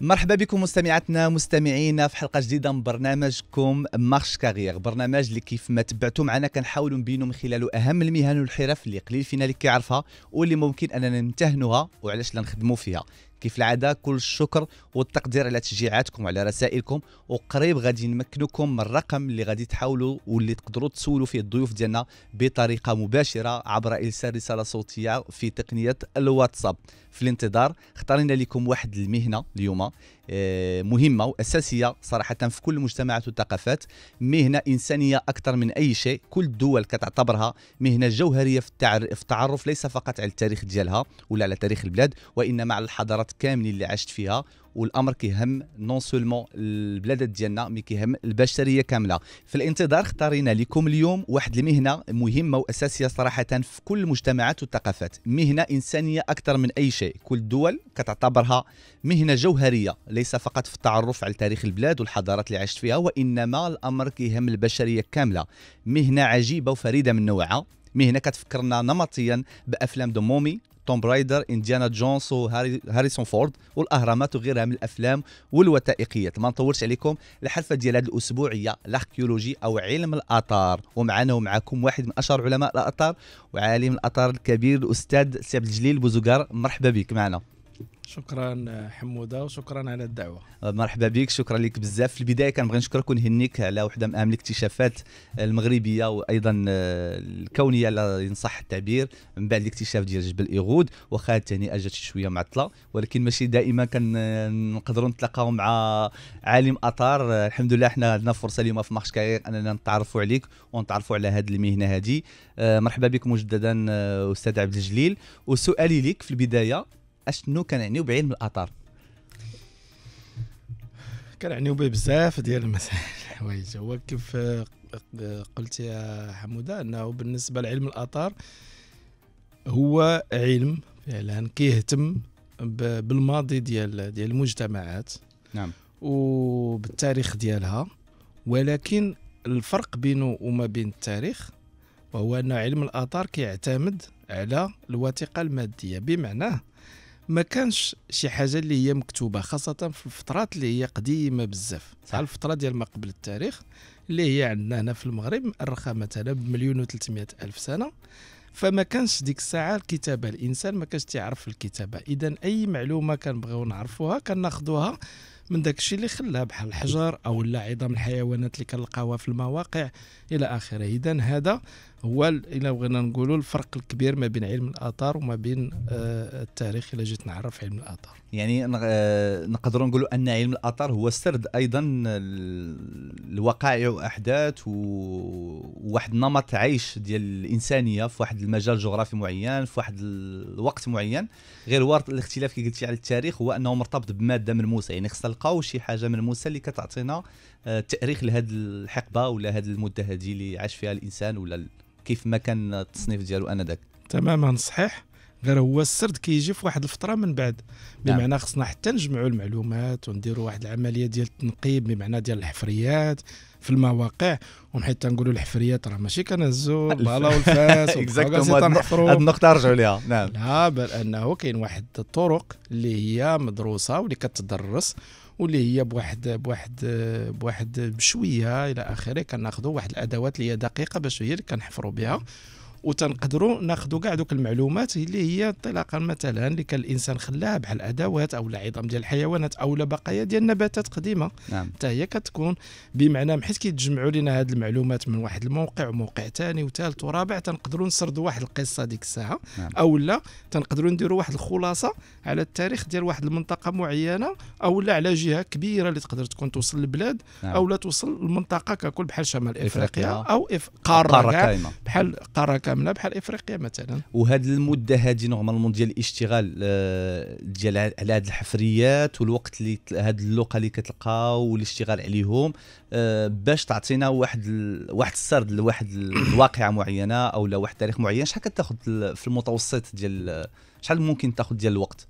مرحبا بكم مستمعاتنا مستمعينا في حلقه جديده من برنامجكم مارش كارير برنامج اللي كيف ما تبعتوا معنا كنحاولوا نبينوا من خلاله اهم المهن والحرف اللي قليل فينا اللي كيعرفها واللي ممكن اننا نمتهنوها وعلاش لا نخدموا فيها كيف العاده كل الشكر والتقدير على تشجيعاتكم وعلى رسائلكم وقريب غادي نمكنكم من الرقم اللي غادي تحاولوا واللي تقدروا تسولوا فيه الضيوف ديالنا بطريقه مباشره عبر ارسال رساله صوتيه في تقنيه الواتساب في الانتظار اختارنا لكم واحد المهنه اليوم آه، مهمه واساسيه صراحه في كل المجتمعات والثقافات مهنه انسانيه اكثر من اي شيء كل الدول كتعتبرها مهنه جوهريه في التعرف ليس فقط على التاريخ ديالها ولا على تاريخ البلاد وانما على الحضارات كاملين اللي عشت فيها والامر كيهم نون سولمون البلاد ديالنا مي كيهم البشريه كامله في الانتظار اختارينا لكم اليوم واحد المهنه مهمه واساسيه صراحه في كل المجتمعات والثقافات مهنه انسانيه اكثر من اي شيء كل الدول كتعتبرها مهنه جوهريه ليس فقط في التعرف على تاريخ البلاد والحضارات اللي عشت فيها وانما الامر كيهم البشريه كامله مهنه عجيبه وفريده من نوعها مهنه كتفكرنا نمطيا بافلام دومومي توم برايدر انديانا جونز وهاريسون فورد والاهرامات وغيرها من الافلام والوثائقيات ما نطولش عليكم الحلفه ديال هذا الاسبوع هي الاركيولوجي او علم الاثار ومعنا ومعكم واحد من اشهر علماء الاثار وعالم الاثار الكبير الاستاذ عبد الجليل بوزوكار مرحبا بك معنا شكرا حموده وشكرا على الدعوه آه، مرحبا بك شكرا لك بزاف في البدايه كنبغي نشكرك ونهنيك على وحده من اهم الاكتشافات المغربيه وايضا آه، الكونيه لا ينصح التعبير من بعد الاكتشاف ديال جبل ايغود واخا التهنئه جات شويه معطله ولكن ماشي دائما كنقدروا آه، نتلاقاو مع عالم اثار الحمد لله حنا عندنا فرصه اليوم في مارش كارير اننا نتعرفوا عليك ونتعرفوا على هذه المهنه هذه مرحبا بك مجددا استاذ عبد الجليل وسؤالي لك في البدايه اشنو كنعنيو بعلم الاثار كنعنيو به بزاف ديال المسائل الحوايج هو كيف آه، قلت يا حموده انه بالنسبه لعلم الاثار هو علم فعلا كيهتم بالماضي ديال ديال المجتمعات نعم وبالتاريخ ديالها ولكن الفرق بينه وما بين التاريخ وهو ان علم الاثار كيعتمد على الوثيقه الماديه بمعنى ما كانش شي حاجه اللي هي مكتوبه خاصه في الفترات اللي هي قديمه بزاف صح الفتره ديال ما قبل التاريخ اللي هي عندنا هنا في المغرب مؤرخه مثلا بمليون و300 الف سنه فما كانش ديك الساعه الكتابه الانسان ما كانش تيعرف الكتابه اذا اي معلومه كنبغيو نعرفوها كناخذوها من داك الشيء اللي خلاها بحال الحجر او لا عظام الحيوانات اللي كنلقاوها في المواقع الى اخره اذا هذا هو الا بغينا نقولوا الفرق الكبير ما بين علم الاثار وما بين آه، التاريخ الا جيت نعرف علم الاثار يعني آه، نقدروا نقولوا ان علم الاثار هو سرد ايضا الوقائع واحداث وواحد نمط عيش ديال الانسانيه في واحد المجال جغرافي معين في واحد الوقت معين غير ورط الاختلاف كي قلتي على التاريخ هو انه مرتبط بماده ملموسه يعني خصنا نلقاو شي حاجه ملموسه اللي كتعطينا آه، تاريخ لهذه الحقبه ولا هذه المده هذه اللي عاش فيها الانسان ولا كيف ما كان التصنيف ديالو انذاك تماما صحيح غير هو السرد كيجي في واحد الفتره من بعد نعم. بمعنى خصنا حتى نجمعوا المعلومات ونديروا واحد العمليه ديال التنقيب بمعنى ديال الحفريات في المواقع ومحيت تنقولوا الحفريات راه ماشي كنهزوا البالا والفاس اكزاكتومون هذه النقطه رجعوا ليها نعم لا بل انه كاين واحد الطرق اللي هي مدروسه واللي كتدرس واللي هي بواحد بواحد بواحد بشويه الى اخره كناخذوا واحد الادوات اللي هي دقيقه باش هي اللي كنحفروا بها وتنقدروا ناخذوا كاع دوك المعلومات اللي هي انطلاقا مثلا اللي كان الانسان خلاها بحال ادوات او العظام ديال الحيوانات او بقايا ديال نباتات قديمه نعم. حتى هي كتكون بمعنى حيت كيتجمعوا لنا هذه المعلومات من واحد الموقع وموقع ثاني وثالث ورابع تنقدروا نسردوا واحد القصه ديك الساعه نعم. او لا تنقدروا نديروا واحد الخلاصه على التاريخ ديال واحد المنطقه معينه او لا على جهه كبيره اللي تقدر تكون توصل للبلاد نعم. او لا توصل للمنطقه ككل بحال شمال افريقيا, إفريقيا. او إف... قاره, قارة كاينه بحال قاره كامله بحال افريقيا مثلا وهذه المده هذه نورمالمون ديال الاشتغال آه، ديال على هذه الحفريات والوقت اللي هاد اللقه اللي كتلقاو والاشتغال عليهم آه، باش تعطينا واحد ال... واحد السرد لواحد الواقعه معينه او لواحد التاريخ معين شحال كتاخذ في المتوسط ديال آه، شحال ممكن تاخذ ديال الوقت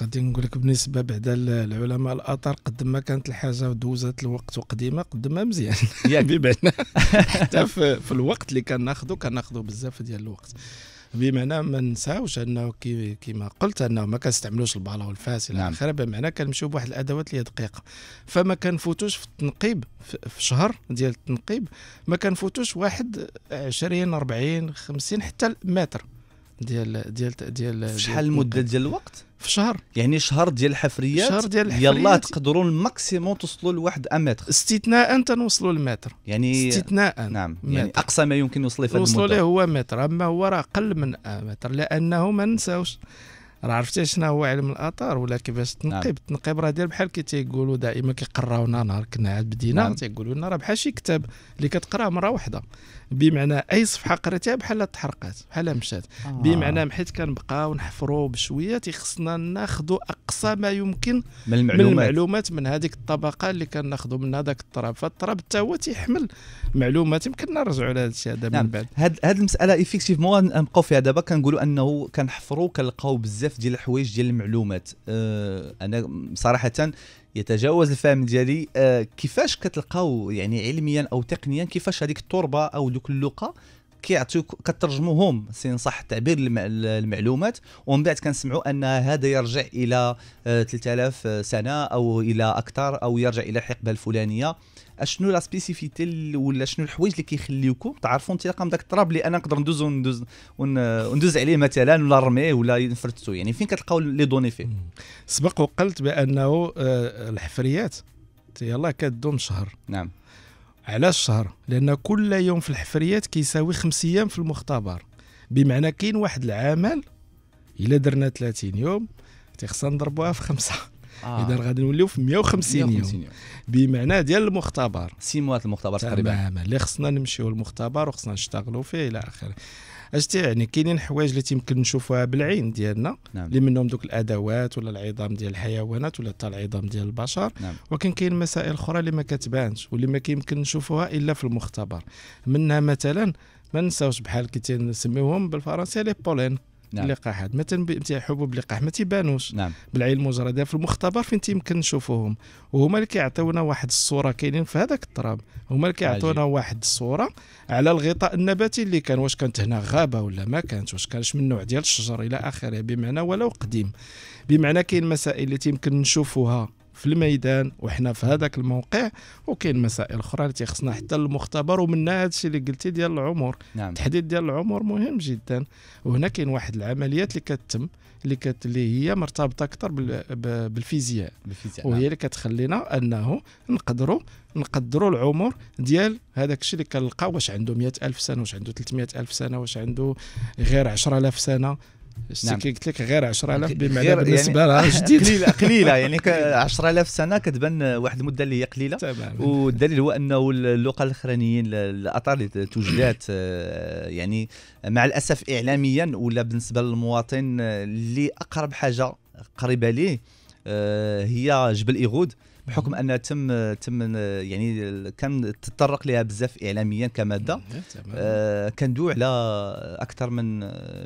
غادي نقول لك بالنسبه بعدا العلماء الاثار قد ما كانت الحاجه دوزت الوقت وقديمه قد ما مزيان ياك يعني. بمعنى حتى في, الوقت اللي كناخذو كناخذو بزاف ديال الوقت بمعنى ما نساوش انه كما قلت انه ما كنستعملوش البالا والفاس الى نعم. اخره بمعنى كنمشيو بواحد الادوات اللي هي دقيقه فما كنفوتوش في التنقيب في شهر ديال التنقيب ما كنفوتوش واحد 20 40 50 حتى متر ديال ديال ديال شحال المده ديال الوقت في شهر يعني شهر ديال الحفريات شهر ديال الحفريات يلا تقدروا الماكسيموم توصلوا لواحد امتر استثناء تنوصلوا لمتر يعني استثناء نعم يعني متر. اقصى ما يمكن يوصل في هذه المده وصلوا هو متر اما هو راه اقل من متر لانه ما نساوش راه عرفتي شنو هو علم الاثار ولا كيفاش التنقيب نعم. التنقيب راه داير بحال كي تيقولوا دائما كيقراونا نهار كنا عاد بدينا نعم. تيقولوا لنا راه بحال شي كتاب اللي كتقراه مره واحده بمعنى اي صفحه قريتها بحال تحرقات بحال مشات آه. بمعنى حيت كنبقاو نحفروا بشويه تيخصنا ناخذوا اقصى ما يمكن من المعلومات من, المعلومات من هذيك الطبقه اللي كناخذوا من هذاك الطراب فالطراب حتى هو تيحمل معلومات يمكن نرجعوا لهذا الشيء هذا من نعم. بعد هذه المساله ايفيكتيفمون نبقاو فيها دابا كنقولوا انه كنحفروا كنلقاو بزاف بزاف ديال الحوايج ديال المعلومات آه، انا صراحه يتجاوز الفهم ديالي آه، كيفاش كتلقاو يعني علميا او تقنيا كيفاش هذيك التربه او دوك اللقا كيعطيوك كترجموهم سي صح التعبير المعلومات ومن بعد كنسمعوا ان هذا يرجع الى 3000 آه، آه، سنه او الى اكثر او يرجع الى الحقبه الفلانيه اشنو لا سبيسيفيتي ولا شنو الحوايج اللي كيخليوكم تعرفوا انطلاقا من ذاك التراب اللي انا نقدر ندوز وندوز وندوز عليه مثلا ولا رميه ولا نفرتو يعني فين كتلقاو لي دوني فيه سبق وقلت بانه آه، الحفريات يلاه كدوم شهر نعم علاش شهر لان كل يوم في الحفريات كيساوي خمس ايام في المختبر بمعنى كاين واحد العمل الا درنا 30 يوم تيخصنا نضربوها في خمسه آه. اذا غادي نوليو في 150, 150 يوم. يوم بمعنى ديال المختبر سيموات المختبر تقريبا تماما اللي خصنا نمشيو للمختبر وخصنا نشتغلوا فيه الى اخره اش يعني كاينين حوايج اللي تيمكن نشوفوها بالعين ديالنا نعم. اللي منهم دوك الادوات ولا العظام ديال الحيوانات ولا حتى العظام ديال البشر نعم. ولكن كاين مسائل اخرى اللي ما كتبانش واللي ما كيمكن نشوفوها الا في المختبر منها مثلا ما نساوش بحال كي تنسميوهم بالفرنسيه لي بولين نعم. اللقاحات مثلا نتاع حبوب اللقاح ما تيبانوش نعم. بالعين المجرده في المختبر فين تيمكن نشوفوهم وهما اللي كيعطيونا واحد الصوره كاينين في هذاك التراب هما اللي كيعطيونا واحد الصوره على الغطاء النباتي اللي كان واش كانت هنا غابه ولا ما كانت واش كانش من نوع ديال الشجر الى اخره بمعنى ولو قديم بمعنى كاين مسائل اللي تيمكن نشوفوها في الميدان وحنا في هذاك الموقع وكاين مسائل اخرى اللي تيخصنا حتى المختبر ومنها هذا الشيء اللي قلتي ديال العمر نعم. تحديد ديال العمر مهم جدا وهنا كاين واحد العمليات اللي كتتم اللي كت اللي هي مرتبطه اكثر بالفيزياء بالفيزياء وهي نعم. اللي كتخلينا انه نقدروا نقدروا العمر ديال هذاك الشيء اللي كنلقى واش عنده 100000 سنه واش عنده 300000 سنه واش عنده غير 10000 سنه نعم. قلت لك غير 10000 بمعنى بالنسبه يعني لها جديد قليله قليله يعني 10000 سنه كتبان واحد المده اللي هي قليله والدليل هو انه اللقى الاخرانيين الاثار اللي توجدات آه، يعني مع الاسف اعلاميا ولا بالنسبه للمواطن آه، اللي اقرب حاجه قريبه ليه آه، هي جبل ايغود بحكم ان تم تم يعني كان تطرق لها بزاف اعلاميا كماده آه دو على اكثر من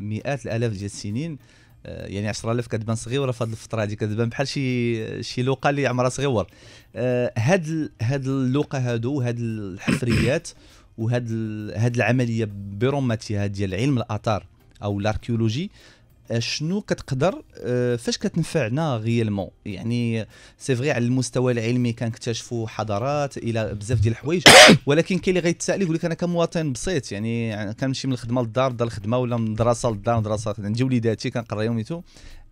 مئات الالاف ديال السنين آه، يعني 10000 كتبان صغيره في هذه الفتره هذه كتبان بحال شي شي لوقا اللي عمرها صغيور آه، هاد هاد اللوقا هادو وهاد الحفريات وهاد هاد العمليه برمتها ديال علم الاثار او الاركيولوجي آه، شنو كتقدر آه، فاش كتنفعنا غيالمون يعني سي فغي على المستوى العلمي كنكتشفوا حضارات الى بزاف ديال الحوايج ولكن كاين اللي غيتسال يقول لك انا كمواطن بسيط يعني, كنمشي من الخدمه للدار دار الخدمه ولا من المدرسه للدار المدرسه عندي وليداتي كنقريهم ميتو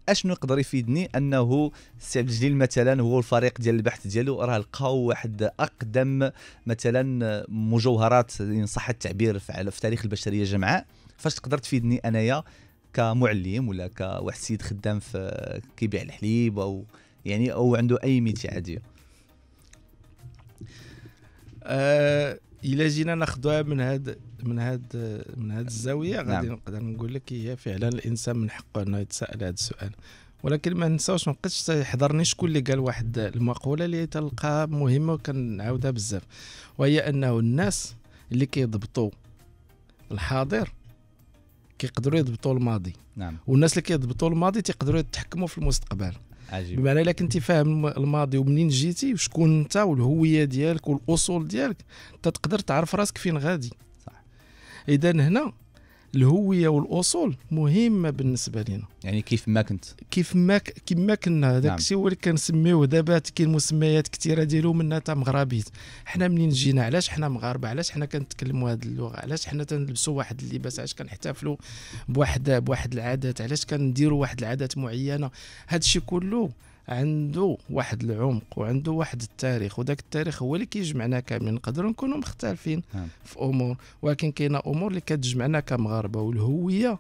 اشنو يقدر يفيدني انه سي عبد الجليل مثلا هو الفريق ديال البحث ديالو راه لقاو واحد اقدم مثلا مجوهرات ان يعني صح التعبير في تاريخ البشريه جمعاء فاش تقدر تفيدني انايا كمعلم ولا كواحد السيد خدام في كيبيع الحليب او يعني او عنده اي ميتي عاديه آه جينا ناخذوها من هاد من هاد من هاد الزاويه نعم. غادي نعم. نقدر نقول لك هي فعلا الانسان من حقه انه يتساءل هذا السؤال ولكن ما نساوش ما بقيتش يحضرني شكون اللي قال واحد المقوله اللي تلقاها مهمه وكنعاودها بزاف وهي انه الناس اللي كيضبطوا الحاضر كيقدروا يضبطوا الماضي نعم والناس اللي كيضبطوا الماضي تيقدروا يتحكموا في المستقبل عجيب بمعنى الا كنتي فاهم الماضي ومنين جيتي وشكون انت والهويه ديالك والاصول ديالك تقدر تعرف راسك فين غادي صح اذا هنا الهويه والاصول مهمه بالنسبه لنا يعني كيف ما كنت كيف ما ك... كيف ما كنا هذاك الشيء نعم. هو اللي كنسميوه دابا كاين مسميات كثيره ديالو منها تا مغربيت حنا منين جينا علاش حنا مغاربه علاش حنا كنتكلموا هذه اللغه علاش حنا تنلبسوا واحد اللباس علاش كنحتفلوا بواحد بواحد العادات علاش كنديروا واحد العادات معينه هذا الشيء كله عنده واحد العمق وعنده واحد التاريخ وذاك التاريخ هو اللي كيجمعنا كاملين نقدروا نكونوا مختلفين نعم. في امور ولكن كاينه امور اللي كتجمعنا كمغاربه والهويه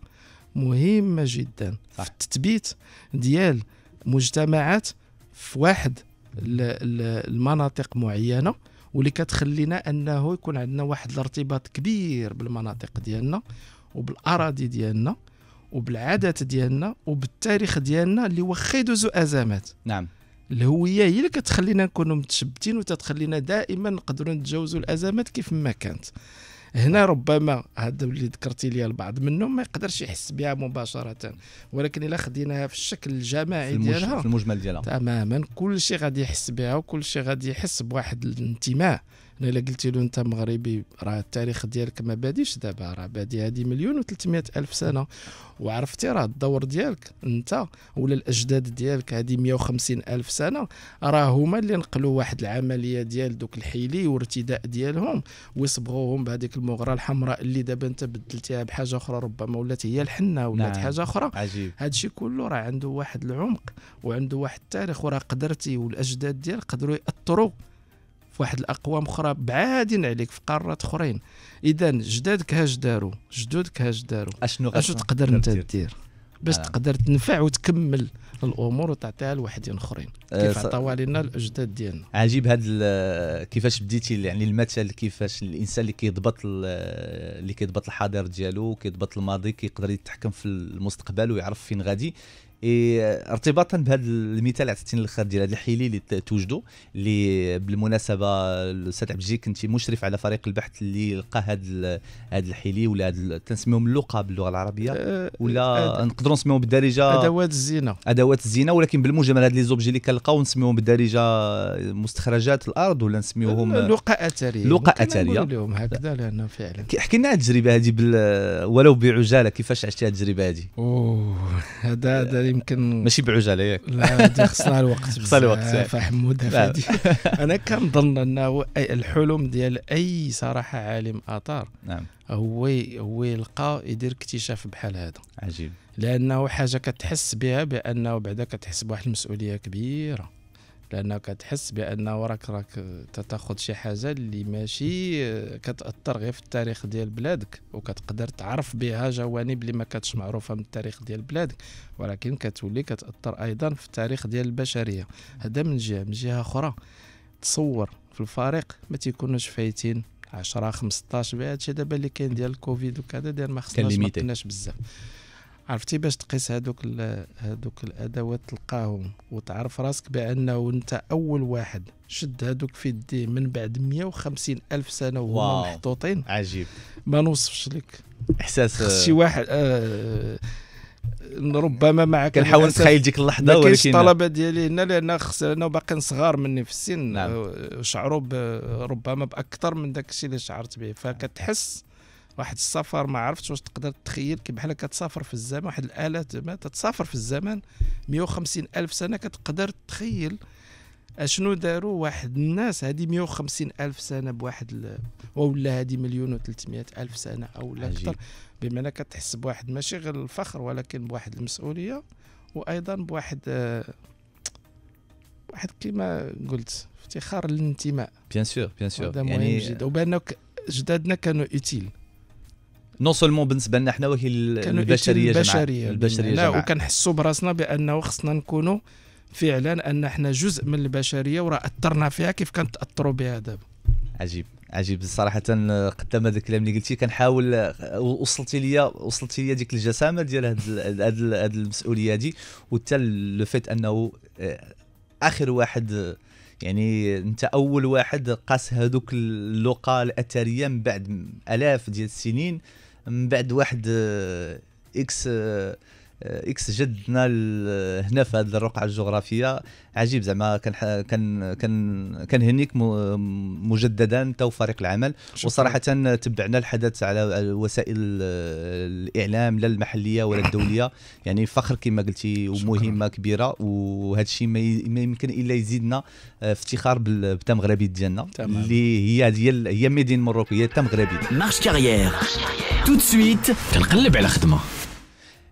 مهمه جدا صح. في التثبيت ديال مجتمعات في واحد المناطق معينه واللي كتخلينا انه يكون عندنا واحد الارتباط كبير بالمناطق ديالنا وبالاراضي ديالنا وبالعادات ديالنا وبالتاريخ ديالنا اللي هو خيدوز ازمات نعم الهويه هي اللي كتخلينا نكونوا متشبتين وتتخلينا دائما نقدروا نتجاوزوا الازمات كيف ما كانت هنا ربما هذا اللي ذكرتي لي البعض منهم ما يقدرش يحس بها مباشره ولكن الا خديناها في الشكل الجماعي ديالها في المجمل ديالها تماما كل شيء غادي يحس بها وكل شيء غادي يحس بواحد الانتماء انا الا قلتي له انت مغربي راه التاريخ ديالك ما باديش دابا راه بادي هذه مليون و300 الف سنه وعرفتي راه الدور ديالك انت ولا الاجداد ديالك هذه 150 الف سنه راه هما اللي نقلوا واحد العمليه ديال دوك الحيلي وارتداء ديالهم ويصبغوهم بهذيك المغره الحمراء اللي دابا انت بدلتيها بحاجه اخرى ربما ولات هي الحنه ولات نعم. حاجه اخرى عجيب هادشي كله راه عنده واحد العمق وعنده واحد التاريخ وراه قدرتي والاجداد ديالك قدروا ياثروا في واحد الاقوام اخرى بعادين عليك في قارات اخرين اذا جدادك هاج داروا جدودك هاج داروا اشنو اشنو تقدر انت دير باش آه. تقدر تنفع وتكمل الامور وتعطيها لواحدين اخرين آه، كيف عطاوها لنا الاجداد ديالنا عجيب هذا كيفاش بديتي يعني المثل كيفاش الانسان اللي كيضبط اللي كيضبط الحاضر ديالو كيضبط الماضي كيقدر يتحكم في المستقبل ويعرف فين غادي ارتباطا بهذا المثال اللي عطيتيني الاخر ديال هذا الحيلي اللي توجدوا اللي بالمناسبه الاستاذ عبد الجليل كنت مشرف على فريق البحث اللي لقى هذا هذا الحيلي ولا هذا تنسميهم اللقى باللغه العربيه أه، ولا أه، أه، نقدروا نسميهم بالدارجه ادوات الزينه ادوات الزينه ولكن بالمجمل هاد لي زوبجي اللي كنلقاو نسميوهم بالدارجه مستخرجات الارض ولا نسميوهم لقاء اثريه لقاء اثريه لهم هكذا لانه فعلا احكي لنا على التجربه هذه ولو بعجاله كيفاش عشتي هذه التجربه هذه اوه هذا هذه يمكن ماشي بعجاله ياك لا دي خصنا الوقت خصنا الوقت فحمود هفادي انا كنظن انه الحلم ديال اي صراحه عالم اثار نعم هو هو يلقى يدير اكتشاف بحال هذا عجيب لانه حاجه كتحس بها بانه بعدا كتحس بواحد المسؤوليه كبيره لانك كتحس بان وراك راك تاخذ شي حاجه اللي ماشي آه، كتاثر غير في التاريخ ديال بلادك وكتقدر تعرف بها جوانب اللي ما كانتش معروفه من التاريخ ديال بلادك ولكن كتولي كتاثر ايضا في التاريخ ديال البشريه هذا من جهه من جهه اخرى تصور في الفريق ما تيكونوش فايتين 10 15 بهذا الشيء دابا اللي كاين ديال الكوفيد وكذا داير ما خصناش ما بزاف عرفتي باش تقيس هذوك هذوك الادوات تلقاهم وتعرف راسك بانه انت اول واحد شد هذوك في يديه من بعد 150 الف سنه وهم محطوطين عجيب ما نوصفش لك احساس شي واحد آه ربما معك كنحاول نتخيل ديك اللحظه ولكن الطلبه ديالي هنا لان خص لانه باقي صغار مني في السن نعم. آه، شعروا ربما باكثر من داك الشيء اللي شعرت به فكتحس واحد السفر ما عرفتش واش تقدر تخيل كي بحال كتسافر في الزمن واحد الالات ما تتسافر في الزمن 150 الف سنه كتقدر تخيل اشنو داروا واحد الناس هذه 150 الف سنه بواحد ال... ولا هذه مليون و300 الف سنه او لا اكثر بمعنى كتحس بواحد ماشي غير الفخر ولكن بواحد المسؤوليه وايضا بواحد آه، واحد كما قلت افتخار للانتماء بيان سور بيان سور هذا يعني مهم يعني... جدا وبانك جدادنا كانوا اوتيل نو سولمون بالنسبه لنا حنا ولكن البشريه البشريه البشريه لا وكنحسوا براسنا بانه خصنا نكونوا فعلا ان احنا جزء من البشريه وراه اثرنا فيها كيف كنتاثروا بها دابا عجيب عجيب صراحه قدام هذا الكلام اللي قلتي كنحاول وصلتي ليا وصلتي ليا ديك الجسامه ديال هذه المسؤوليه هذه وحتى لو فيت انه آه، اخر واحد يعني انت اول واحد قاس هذوك اللقى الاثريه من بعد الاف ديال السنين من بعد واحد اكس آه، اكس آه، جدنا هنا في هذه الرقعه الجغرافيه عجيب زعما كان كان كان كنهنيك مجددا انت وفريق العمل وصراحه تبعنا الحدث على وسائل الاعلام لا المحليه ولا الدوليه يعني فخر كما قلتي ومهمه كبيره وهذا الشيء ما يمكن الا يزيدنا آه، افتخار بالتام ديالنا اللي هي ديال هي ميدين مروكو هي التام مارش كارير تو سويت كنقلب على خدمه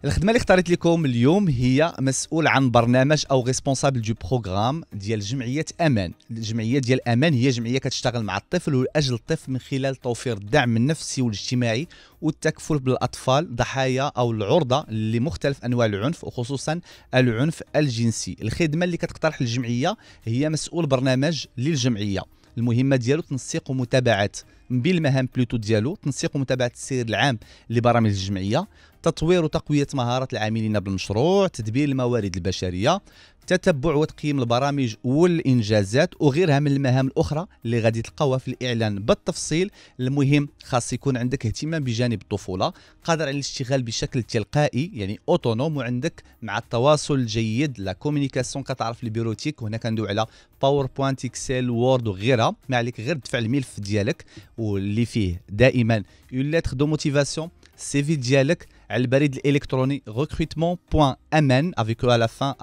الخدمه اللي اختاريت لكم اليوم هي مسؤول عن برنامج او ريسبونسابل دو بروغرام ديال جمعيه امان الجمعيه ديال امان هي جمعيه كتشتغل مع الطفل ولاجل الطفل من خلال توفير الدعم النفسي والاجتماعي والتكفل بالاطفال ضحايا او العرضه لمختلف انواع العنف وخصوصا العنف الجنسي الخدمه اللي كتقترح الجمعيه هي مسؤول برنامج للجمعيه المهمه ديالو تنسيق ومتابعه بالمهام بلوتو ديالو تنسيق ومتابعه السير العام لبرامج الجمعيه تطوير وتقوية مهارات العاملين بالمشروع تدبير الموارد البشرية تتبع وتقييم البرامج والانجازات وغيرها من المهام الاخرى اللي غادي تلقاوها في الاعلان بالتفصيل المهم خاص يكون عندك اهتمام بجانب الطفوله قادر على الاشتغال بشكل تلقائي يعني اوتونوم وعندك مع التواصل الجيد لا كومونيكاسيون كتعرف البيروتيك وهنا كندوي على باوربوينت اكسل وورد وغيرها ما عليك غير تدفع الملف ديالك واللي فيه دائما اون ليتر دو موتيفاسيون السي في ديالك على البريد الالكتروني recruitment.amn avec e à la fin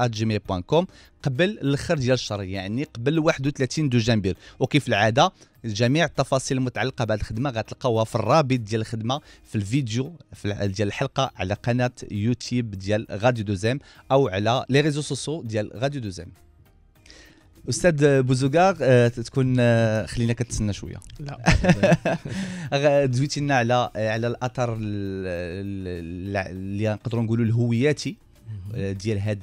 @gmail.com قبل الاخر ديال الشهر يعني قبل 31 دجنبر وكيف العاده جميع التفاصيل المتعلقه بهذه الخدمه غتلقاوها في الرابط ديال الخدمه في الفيديو في ديال الحلقه على قناه يوتيوب ديال غاديو دوزيم او على لي ريزو سوسو ديال غاديو دوزيم استاذ بوزوغار آه، تكون آه، خلينا كتسنى شويه لا دويتي لنا على آه، على الاثر اللي نقدروا نقولوا الهوياتي آه، ديال هاد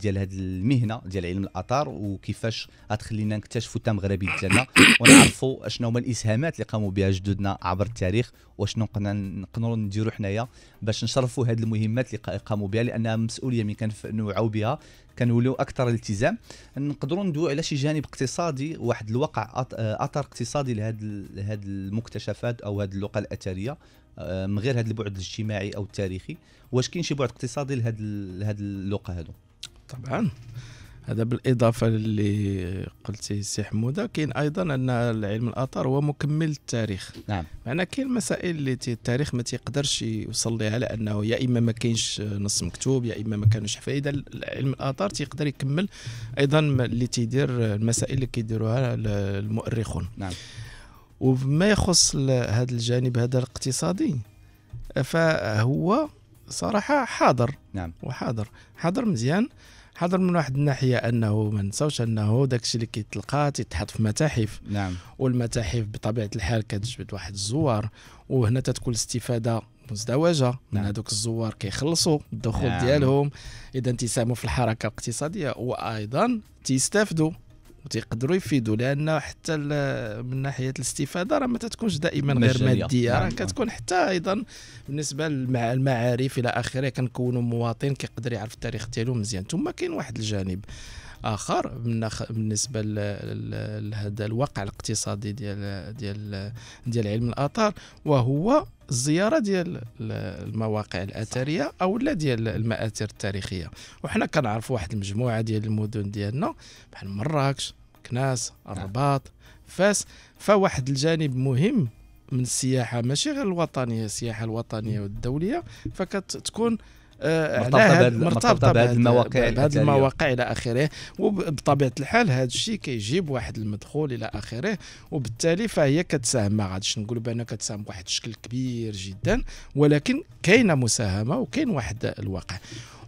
ديال هاد المهنه ديال علم الاثار وكيفاش غتخلينا نكتشفوا تا المغربي ديالنا ونعرفوا شنو هما الاسهامات اللي قاموا بها جدودنا عبر التاريخ واشنو نقدروا نديروا حنايا باش نشرفوا هاد المهمات اللي قاموا بها لانها مسؤوليه كان كنوعوا بها كنوليو اكثر التزام نقدروا ندويو على شي جانب اقتصادي واحد الواقع اثر آه، اقتصادي لهاد المكتشفات او هاد اللقى الاثريه آه، من غير هذا البعد الاجتماعي او التاريخي واش كاين شي بعد اقتصادي لهذا لهذا اللقاء هذا طبعا هذا بالاضافه اللي قلتي سي حموده كاين ايضا ان علم الاثار هو مكمل التاريخ نعم معنا كاين مسائل اللي التاريخ ما تيقدرش يوصل لها لانه يا اما ما كاينش نص مكتوب يا اما ما كانوش فاذا علم الاثار تيقدر يكمل ايضا اللي تيدير المسائل اللي كيديروها المؤرخون نعم وبما يخص هذا الجانب هذا الاقتصادي فهو صراحة حاضر نعم وحاضر حاضر مزيان حاضر من واحد الناحيه انه ما نساوش انه داك الشيء اللي كيتلقى تيتحط في متاحف نعم والمتاحف بطبيعه الحال كتجبد واحد الزوار وهنا تتكون الاستفاده مزدوجه نعم. من هذوك الزوار كيخلصوا الدخول نعم. ديالهم اذا تيساهموا في الحركه الاقتصاديه وايضا تيستافدوا وتيقدروا يفيدوا لان حتى من ناحيه الاستفاده راه ما تتكونش دائما غير ماديه راه نعم، نعم. كتكون حتى ايضا بالنسبه للمعارف الى اخره كنكونوا مواطن كيقدر يعرف التاريخ ديالو مزيان ثم كاين واحد الجانب اخر بالنسبه لهذا الواقع الاقتصادي ديال ديال ديال علم الاثار وهو الزياره ديال المواقع الاثريه او لا ديال المآثر التاريخيه وحنا كنعرفوا واحد المجموعه ديال المدن ديالنا بحال مراكش كناس نعم. الرباط فاس فواحد الجانب مهم من السياحه ماشي غير الوطنيه السياحه الوطنيه والدوليه فكتكون آه، مرتبطه مرتبطه بهذه المواقع بهذه المواقع الى اخره وبطبيعه الحال هذا الشيء كيجيب واحد المدخول الى اخره وبالتالي فهي كتساهم ما غاديش نقولوا بان كتساهم بواحد الشكل كبير جدا ولكن كاينه مساهمه وكاين واحد الواقع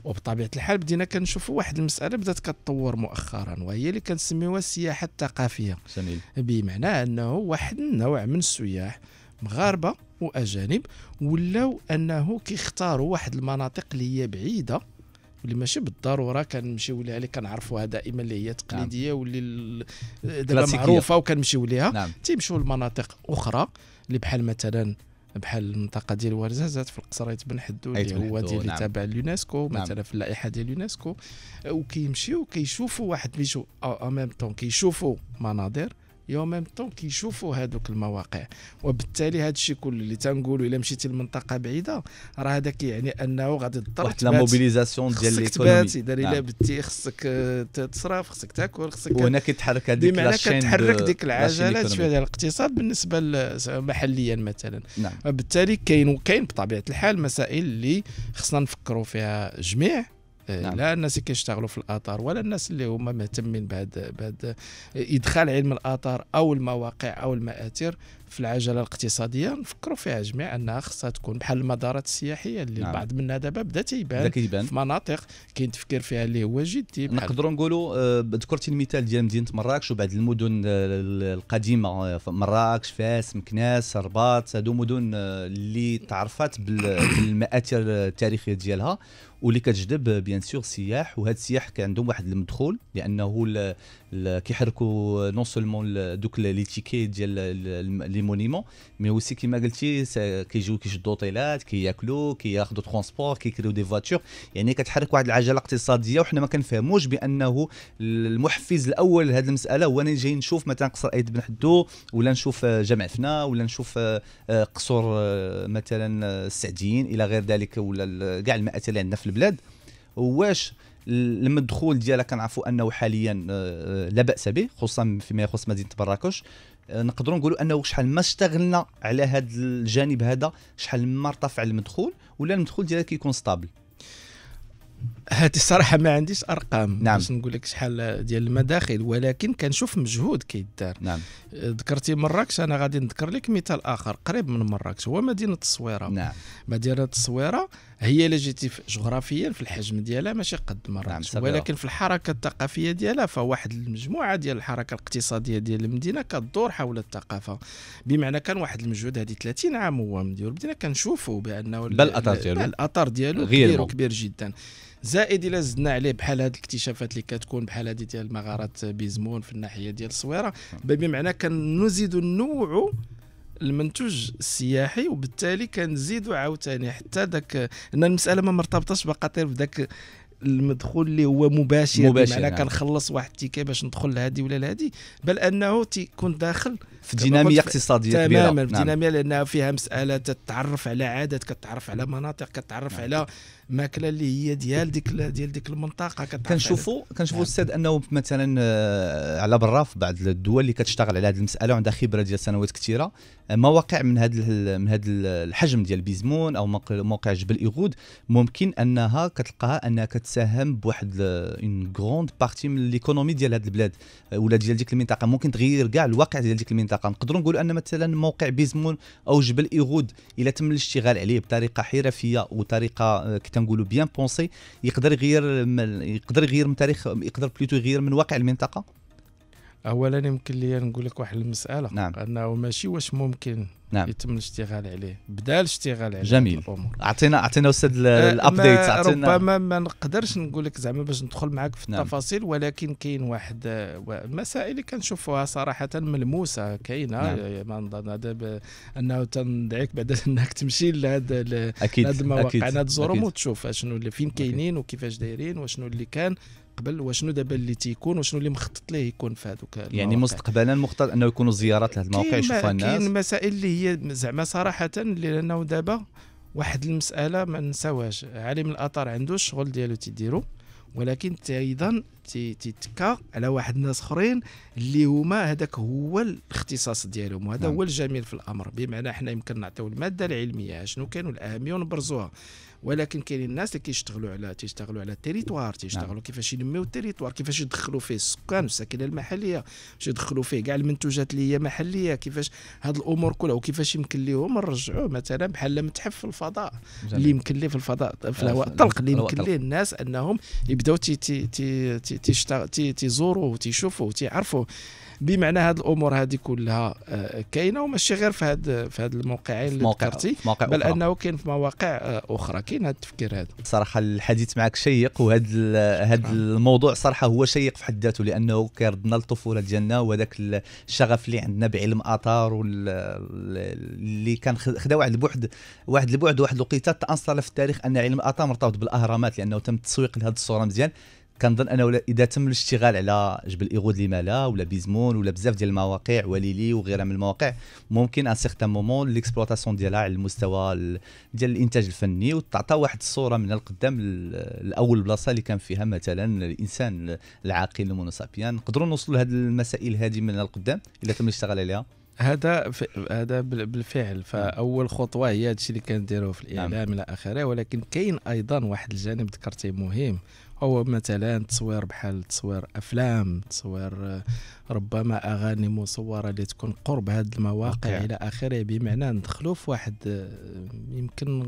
وبطبيعه الحال بدينا كنشوفوا واحد المساله بدات كتطور مؤخرا وهي اللي كنسميوها السياحه الثقافيه جميل بمعنى انه واحد النوع من السياح مغاربه واجانب ولاو انه كيختاروا واحد المناطق اللي هي بعيده واللي ماشي بالضروره كنمشيو ليها اللي كنعرفوها دائما اللي هي تقليديه نعم. واللي دابا معروفه وكنمشيو ليها نعم. تيمشيو لمناطق اخرى اللي بحال مثلا بحال المنطقه ديال ورزازات في القصريت بن حدو اللي هو ديال اللي نعم. تابع اليونسكو نعم. مثلا في اللائحه ديال اليونسكو وكيمشيو كيشوفوا واحد ميشو او ميم طون كيشوفوا مناظر يو ميم طون كيشوفوا هذوك المواقع وبالتالي هذا الشيء كله اللي تنقولوا الا مشيتي لمنطقه بعيده راه هذا كيعني انه غادي تضطر واحد لا موبيليزاسيون ديال ليكونومي اذا الا نعم. بدي خصك آه، تصرف خصك تاكل خصك وهنا كيتحرك هذيك بمعنى كتحرك ديك العجله في ديال الاقتصاد بالنسبه محليا مثلا نعم. وبالتالي كاين وكاين بطبيعه الحال مسائل اللي خصنا نفكروا فيها جميع إيه، نعم. لا الناس اللي كيشتغلوا في الاثار ولا الناس اللي هما مهتمين بهذا بهذا ادخال علم الاثار او المواقع او المآثر في العجله الاقتصاديه نفكروا فيها جميع انها خصها تكون بحال المدارات السياحيه اللي نعم. بعض منها دابا بدا تيبان في مناطق كاين تفكير فيها اللي هو جدي نقدروا نقولوا آه، ذكرتي المثال ديال مدينه مراكش وبعض المدن آه، القديمه آه، مراكش فاس مكناس الرباط هادو مدن اللي تعرفت بالمآثر التاريخيه ديالها واللي كتجذب بيان سور السياح وهاد السياح كان عندهم واحد المدخول لانه كيحركوا نو سولمون دوك لي تيكي ديال لي مونيمون مي اوسي كيما قلتي كيجيو كيشدوا طيلات كياكلوا كياخذوا ترونسبور كيكريو دي فواتور يعني كتحرك واحد العجله اقتصاديه وحنا ما كنفهموش بانه المحفز الاول لهذه المساله هو انا جاي نشوف مثلا قصر ايد بن حدو ولا نشوف جامع فنا ولا نشوف آه، قصور آه، مثلا السعديين الى غير ذلك ولا كاع المآتي اللي عندنا في في البلاد واش المدخول ديالها كنعرفوا انه حاليا آه، آه، لا باس به خصوصا فيما يخص مدينه مراكش آه، نقدروا نقولوا انه شحال ما اشتغلنا على هذا الجانب هذا شحال ما ارتفع المدخول ولا المدخول ديالها كيكون ستابل هذه الصراحة ما عنديش أرقام نعم. باش نقول لك شحال ديال المداخل ولكن كنشوف مجهود كيدار نعم. ذكرتي مراكش أنا غادي نذكر لك مثال آخر قريب من مراكش هو مدينة الصويرة نعم. مدينة الصويرة هي الا جيتي جغرافيا في الحجم ديالها ماشي قد مراكش نعم، ولكن في الحركه الثقافيه ديالها فواحد المجموعه ديال الحركه الاقتصاديه ديال المدينه كدور حول الثقافه بمعنى كان واحد المجهود هذه 30 عام هو مدير المدينه كنشوفوا بانه بل الاثر ديالو الاثر ديالو كبير وكبير جدا زائد الا زدنا عليه بحال هذه الاكتشافات اللي كتكون بحال هذه ديال مغاره بيزمون في الناحيه ديال الصويره نعم. بمعنى كنزيدوا نوعوا المنتوج السياحي وبالتالي كنزيدو عاوتاني حتى ذاك ان المساله ما مرتبطاش فقط بداك المدخول اللي هو مباشر مباشر يعني. كنخلص واحد التيكي باش ندخل لهادي ولا لهادي بل انه تيكون داخل في دينامية اقتصاديه كبيره تماما في نعم. دينامية نعم. لانها فيها مساله تتعرف على عادات كتعرف على مناطق كتعرف نعم. على ماكله اللي هي ديال ديك ديال ديك المنطقه كنشوفوا كنشوفوا استاذ انه مثلا آه، على برا في بعض الدول اللي كتشتغل على هذه المساله وعندها خبره ديال سنوات كثيره آه، مواقع من هذا من هذا الحجم ديال بيزمون او موقع جبل ايغود ممكن انها كتلقاها انها كتساهم بواحد اون غروند بارتي من ليكونومي ديال هذه البلاد آه، ولا ديال ديك المنطقه ممكن تغير كاع الواقع ديال ديك المنطقه المنطقه نقدروا نقولوا ان مثلا موقع بيزمون او جبل ايغود الا تم الاشتغال عليه بطريقه حرفيه وطريقه آه، كي تنقولوا بيان بونسي يقدر يغير يقدر يغير من تاريخ يقدر بلوتو يغير من واقع المنطقه اولا يمكن لي نقول لك واحد المساله نعم. انه ماشي واش ممكن نعم. يتم الاشتغال عليه بدا الاشتغال عليه جميل اعطينا اعطينا استاذ الابديت أه، اعطينا ربما ما نقدرش نقول لك زعما باش ندخل معك في نعم. التفاصيل ولكن كاين واحد المسائل اللي كنشوفوها صراحه ملموسه كاينه نعم. ما نظن هذا انه تندعيك بعد انك تمشي لهذا اكيد لهذا المواقع اكيد الظروف وتشوف شنو اللي فين كاينين وكيفاش دايرين وشنو اللي كان المستقبل وشنو دابا اللي تيكون وشنو اللي مخطط ليه يكون في هذوك يعني مستقبلا مخطط انه يكونوا زيارات لهذ المواقع يشوفها الناس كاين مسائل اللي هي زعما صراحه لانه دابا واحد المساله ما نساوهاش عالم الاثار عنده الشغل ديالو تيديرو ولكن ايضا تيتكا على واحد الناس اخرين اللي هما هذاك هو الاختصاص ديالهم وهذا نعم. هو الجميل في الامر بمعنى حنا يمكن نعطيو الماده العلميه شنو كانوا الاهميه ونبرزوها ولكن كاينين الناس اللي كيشتغلوا على تيشتغلوا على التريتوار تيشتغلوا كيفاش ينميو التريتوار كيفاش يدخلوا فيه السكان والساكنه المحليه باش يدخلوا فيه كاع المنتوجات اللي هي محليه كيفاش هاد الامور كلها وكيفاش يمكن لهم نرجعوه مثلا بحال متحف في الفضاء جميل. اللي يمكن ليه في الفضاء في آه، الهواء الطلق اللي يمكن ليه الناس انهم يبداو تيزوروا وتيشوفوا وتيعرفوا بمعنى هاد الامور هذه كلها آه، كاينه وماشي غير في هاد في هاد الموقعين اللي ذكرتي بل انه كاين في مواقع آه، اخرى كاين هذا التفكير هذا صراحه الحديث معك شيق وهذا هذا الموضوع صراحه هو شيق في حد ذاته لانه كيردنا للطفوله ديالنا وهذاك الشغف اللي عندنا بعلم اثار اللي كان خدا واحد البعد واحد البعد واحد الوقيته تانصل في التاريخ ان علم الاثار مرتبط بالاهرامات لانه تم التسويق لهذه الصوره مزيان كنظن انه اذا تم الاشتغال على جبل ايغود لمالا ولا بيزمون ولا بزاف ديال المواقع وليلي وغيرها من المواقع ممكن ان سيغتان مومون ليكسبلوطاسيون ديالها على المستوى ديال الانتاج الفني وتعطى واحد الصوره من القدام الاول بلاصه اللي كان فيها مثلا الانسان العاقل المونوسابيان نقدروا نوصلوا لهذ المسائل هذه من القدام اذا تم الاشتغال عليها هذا ف... هذا بالفعل فاول خطوه هي هذا الشيء اللي كنديروه في الاعلام نعم. الى اخره ولكن كاين ايضا واحد الجانب ذكرتيه مهم او مثلا تصوير بحال تصوير افلام تصوير ربما اغاني مصوره اللي تكون قرب هذه المواقع أوكي. الى اخره بمعنى ندخلوا في واحد آه، يمكن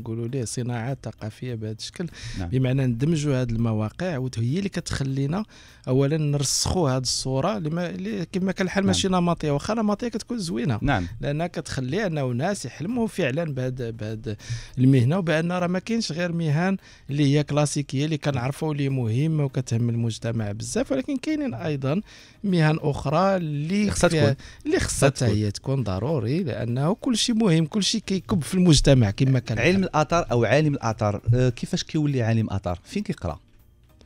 نقولوا ليه صناعه ثقافيه بهذا الشكل نعم. بمعنى ندمجوا هذه المواقع وهي اللي كتخلينا اولا نرسخوا هذه الصوره لما كما كان الحال نعم. ماشي نمطيه واخا نمطيه كتكون زوينه نعم. لانها كتخلي انه الناس يحلموا فعلا بهذا بهذا المهنه وبان راه ما كاينش غير مهن اللي هي كلاسيكيه اللي كنعرفوا اللي مهمه وكتهم المجتمع بزاف ولكن كاينين ايضا مهن المهن اخرى اللي خصها تكون اللي خصها حتى هي تكون ضروري لانه كل شيء مهم كل شيء كيكب في المجتمع كما كان علم الاثار او عالم الاثار آه، كيفاش كيولي عالم اثار فين كيقرا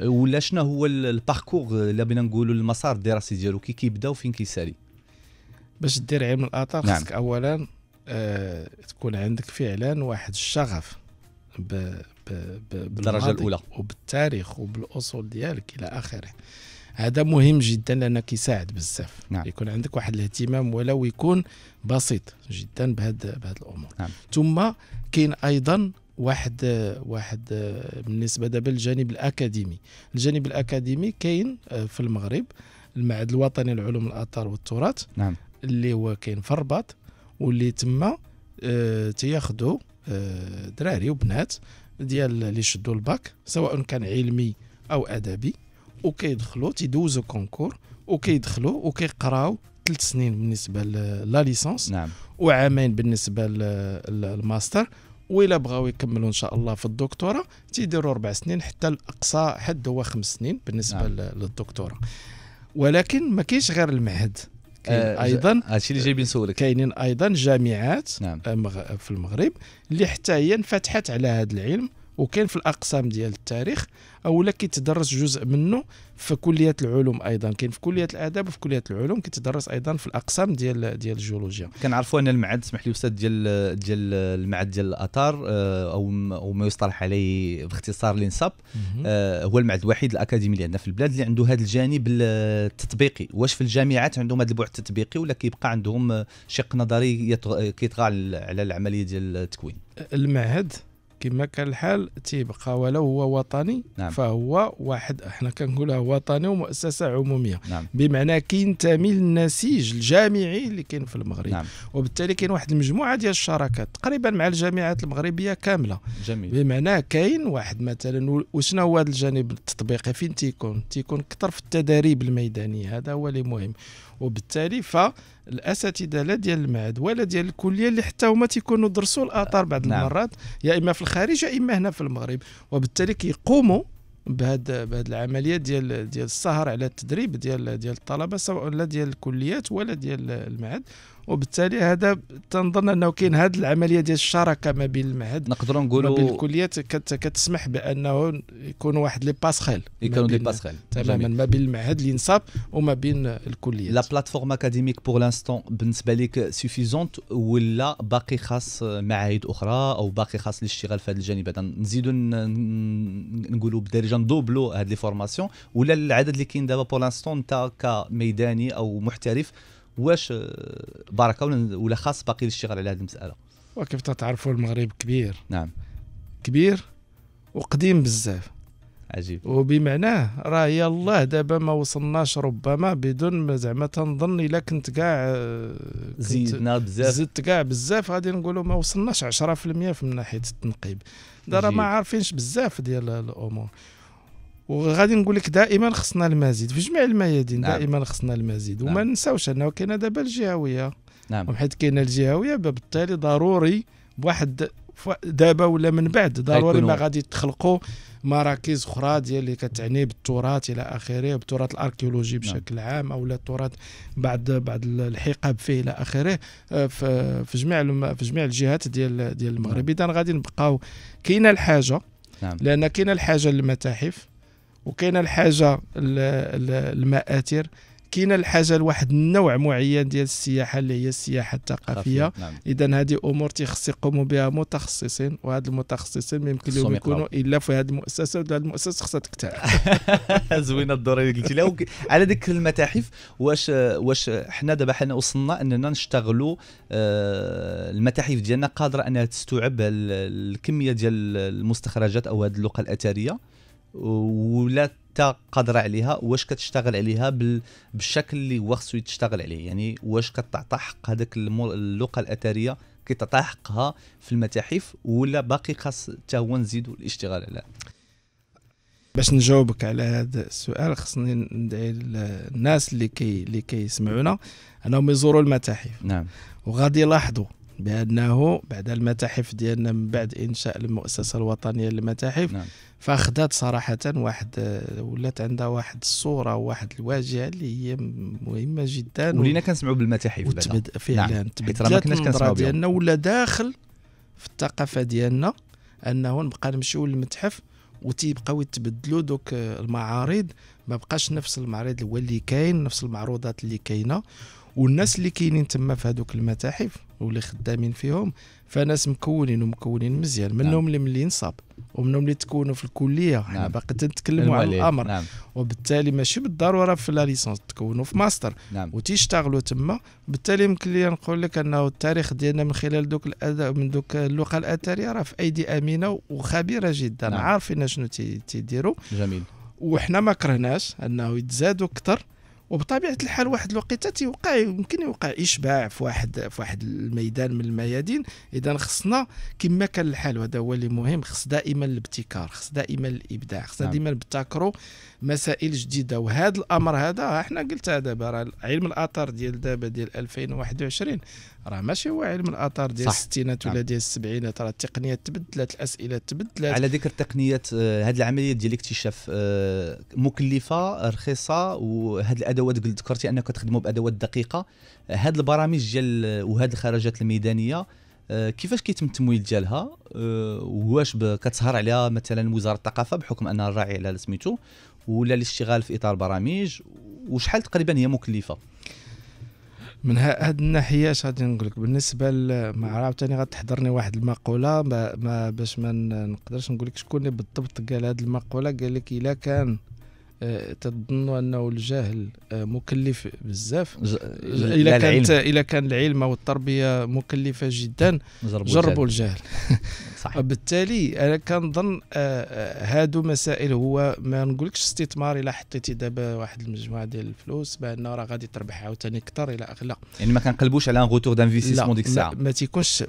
آه، ولا شنو هو الباركور اللي آه، بغينا نقولوا المسار الدراسي ديالو كي كيبدا وفين كيسالي باش دير علم الاثار نعم. خصك اولا آه تكون عندك فعلا واحد الشغف بالدرجه الاولى وبالتاريخ وبالاصول ديالك الى اخره هذا مهم جدا لانه كيساعد بزاف نعم. يكون عندك واحد الاهتمام ولو يكون بسيط جدا بهذا بهذا الامور نعم. ثم كاين ايضا واحد واحد بالنسبه دابا للجانب الاكاديمي الجانب الاكاديمي كاين آه، في المغرب المعهد الوطني للعلوم الاثار والتراث نعم. اللي هو كاين في الرباط واللي تما آه، تياخذوا آه، دراري وبنات ديال اللي شدوا الباك سواء كان علمي او ادبي وكيدخلوا تيدوزوا كونكور وكيدخلوا وكيقراو ثلاث سنين بالنسبه لا ليسونس نعم وعامين بالنسبه للماستر وإلا بغاو يكملوا ان شاء الله في الدكتوراه تيديروا اربع سنين حتى الاقصى حد هو خمس سنين بالنسبه نعم. للدكتوراه ولكن ما كاينش غير المعهد آه ايضا هادشي اللي جايبين نسولك كاينين ايضا جامعات نعم. آه، في المغرب اللي حتى هي انفتحت على هذا العلم وكاين في الاقسام ديال التاريخ اولا كيتدرس جزء منه في كليات العلوم ايضا كاين في كليه الاداب وفي كليه العلوم كيتدرس ايضا في الاقسام ديال ديال الجيولوجيا كنعرفوا ان المعد اسمح لي استاذ ديال ديال المعد ديال الاثار آه، او او ما يصطلح عليه باختصار الانساب آه، هو المعد الوحيد الاكاديمي اللي عندنا في البلاد اللي عنده هذا الجانب التطبيقي واش في الجامعات عندهم هذا البعد التطبيقي ولا كيبقى عندهم شق نظري كيطغى على العمليه ديال التكوين المعهد كما كان الحال تيبقى ولو هو وطني نعم. فهو واحد احنا كنقولها وطني ومؤسسه عموميه نعم. بمعنى كينتمي للنسيج الجامعي اللي كاين في المغرب نعم. وبالتالي كاين واحد المجموعه ديال الشراكات تقريبا مع الجامعات المغربيه كامله جميل. بمعنى كاين واحد مثلا وشنو هو هذا الجانب التطبيقي فين تيكون تيكون اكثر في التدريب الميدانيه هذا هو اللي مهم وبالتالي فالاساتذه لا ديال المعهد ولا ديال الكليه اللي حتى هما تيكونوا درسوا الاثار بعض نعم. المرات يا اما في الخارج اما هنا في المغرب وبالتالي كيقوموا بهاد بهاد العمليه ديال ديال السهر على التدريب ديال ديال الطلبه سواء لا ديال الكليات ولا ديال المعهد وبالتالي هذا تنظن انه كاين هذه العمليه ديال الشراكه ما بين المعهد نقدروا نقولوا ما بين الكليات كتسمح بانه يكون واحد لي باسخيل يكونوا لي باسخيل تماما ما بين المعهد الانساب وما بين الكليات لا بلاتفورم اكاديميك بور لانستون بالنسبه لك سوفيزونت ولا باقي خاص معاهد اخرى او باقي خاص للاشتغال في هذا الجانب هذا نزيدوا نقولوا بالدارجه ندوبلو هذه لي فورماسيون ولا العدد اللي كاين دابا بور لانستون انت كميداني او محترف واش آه، بركه ولا ولا خاص باقي الشغل على هذه المساله وكيف تعرفوا المغرب كبير نعم كبير وقديم بزاف عجيب وبمعناه راه يالله دابا ما وصلناش ربما بدون ما زعما تنظن الا كنت كاع آه، زدنا بزاف زدت كاع بزاف غادي نقولوا ما وصلناش 10% من ناحيه التنقيب راه ما عارفينش بزاف ديال الامور وغادي نقول لك دائما خصنا المزيد في جميع الميادين نعم. دائما خصنا المزيد نعم. وما ننساوش انه كاينه دابا الجهويه نعم وحيت كاينه الجهويه بالتالي ضروري بواحد دابا ولا من بعد ضروري ما غادي تخلقوا مراكز اخرى ديال اللي كتعني بالتراث الى اخره بالتراث الاركيولوجي نعم. بشكل نعم. عام او التراث بعد بعد الحقاب فيه الى اخره آه، في جميع في جميع الجهات ديال ديال المغرب نعم. اذا غادي نبقاو كاينه الحاجه نعم. لان كاينه الحاجه للمتاحف وكاينه الحاجه المآثر كاينه الحاجه لواحد النوع معين ديال السياحه اللي هي السياحه الثقافيه نعم. اذا هذه امور تيخص يقوموا بها متخصصين وهاد المتخصصين ما يمكن لهم يكونوا الا في هذه المؤسسه وهذه المؤسسه خصها تكتعب زوينه الدوره اللي قلتي لها على ذكر المتاحف واش واش حنا دابا حنا وصلنا اننا نشتغلوا آه المتاحف ديالنا قادره انها تستوعب الكميه ديال المستخرجات او هذه اللقى الاثريه ولا تا قادر عليها واش كتشتغل عليها بالشكل اللي هو خصو تشتغل عليه يعني واش كتعطى حق هذاك اللقى الاثريه كتعطى حقها في المتاحف ولا باقي خاص حتى هو نزيدو الاشتغال عليها باش نجاوبك على هذا السؤال خصني ندعي الناس اللي كي اللي كيسمعونا انهم يزوروا المتاحف نعم وغادي يلاحظوا بانه بعد المتاحف ديالنا من بعد انشاء المؤسسه الوطنيه للمتاحف نعم. فاخذت صراحه واحد ولات عندها واحد الصوره واحد الواجهه اللي هي مهمه جدا ولينا كنسمعوا بالمتاحف بعدا فعلا نعم. تبدلت النظره ديالنا ولا داخل في الثقافه ديالنا انه نبقى نمشيو للمتحف وتيبقاو يتبدلوا دوك المعارض ما بقاش نفس المعرض هو اللي كاين نفس المعروضات اللي كاينه والناس اللي كاينين تما في هذوك المتاحف واللي خدامين فيهم فناس مكونين ومكونين مزيان منهم نعم. اللي ملي نصاب ومنهم اللي تكونوا في الكليه حنا نعم. باقي تنتكلموا على الامر نعم. وبالتالي ماشي بالضروره في لا ليسونس تكونوا في ماستر نعم. وتيشتغلوا تما بالتالي يمكن لي نقول لك انه التاريخ ديالنا من خلال دوك الأد... من دوك اللغه الاثريه راه في ايدي امينه وخبيره جدا نعم. عارفين شنو تيديروا جميل وحنا ما كرهناش انه يتزادوا اكثر وبطبيعه الحال واحد الوقيته تيوقع يمكن يوقع اشباع في واحد في واحد الميدان من الميادين اذا خصنا كما كان الحال وهذا هو اللي مهم خص دائما الابتكار خص دائما الابداع خصنا نعم. دائما نبتكروا مسائل جديده وهذا الامر هذا احنا قلتها دابا راه علم الاثار ديال دابا ديال 2021 راه ماشي هو علم الاثار ديال الستينات ولا نعم. ديال السبعينات راه التقنيات تبدلت الاسئله تبدلت على ذكر التقنيات هذه آه، العمليه ديال الاكتشاف آه، مكلفه رخيصه وهذه الادوات قلت ذكرتي انك تخدموا بادوات دقيقه هذه البرامج ديال آه، وهذه الخرجات الميدانيه كيفاش كيتم التمويل ديالها واش كتسهر عليها مثلا وزاره الثقافه بحكم انها الراعي على سميتو ولا الاشتغال في اطار برامج وشحال تقريبا هي مكلفه من هذه الناحيه اش غادي نقول لك بالنسبه ما عرفتني غتحضرني واحد المقوله ما, ما باش ما نقدرش نقول لك شكون بالضبط قال هذه المقوله قال لك الا كان آه، تظن انه الجهل آه، مكلف بزاف الا كانت الا كان العلم او التربيه مكلفه جدا جربوا, جربوا الجهل, صح وبالتالي انا كنظن آه، هادو مسائل هو ما نقولكش استثمار الا حطيتي دابا واحد المجموعه ديال الفلوس بان راه غادي تربح عاوتاني اكثر الى اخره يعني ما كنقلبوش على ان غوتور دانفيستيسمون ديك الساعه ما, ما تيكونش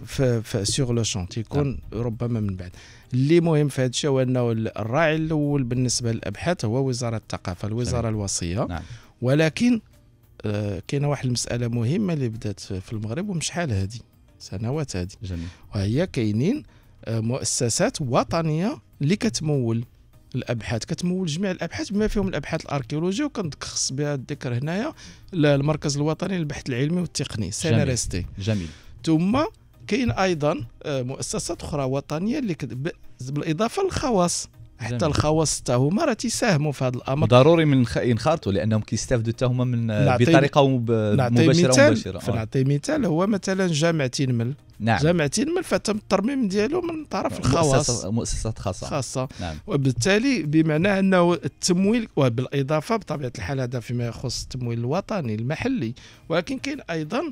سور لو شون تيكون نعم. ربما من بعد اللي مهم في هذا الشيء هو انه الراعي الاول بالنسبه للابحاث هو وزاره الثقافه الوزاره الوصيه نعم. ولكن آه، كاينه واحد المساله مهمه اللي بدات في المغرب ومش حال هذه سنوات هذه جميل وهي كاينين آه، مؤسسات وطنيه اللي كتمول الابحاث كتمول جميع الابحاث بما فيهم الابحاث الاركيولوجيه وكنخص بها الذكر هنايا المركز الوطني للبحث العلمي والتقني سينارستي جميل. جميل ثم كاين ايضا آه، مؤسسات اخرى وطنيه اللي بالاضافه للخواص حتى الخواص حتى هما راه تيساهموا في هذا الامر ضروري من ينخرطوا لانهم كيستافدوا حتى هما من بطريقه مباشره ومباشره آه. نعطي مثال هو مثلا جامع تنمل نعم جامع تنمل فتم الترميم ديالو من طرف الخواص مؤسسات خاصه خاصه نعم. وبالتالي بمعنى انه التمويل وبالاضافه بطبيعه الحال هذا فيما يخص التمويل الوطني المحلي ولكن كاين ايضا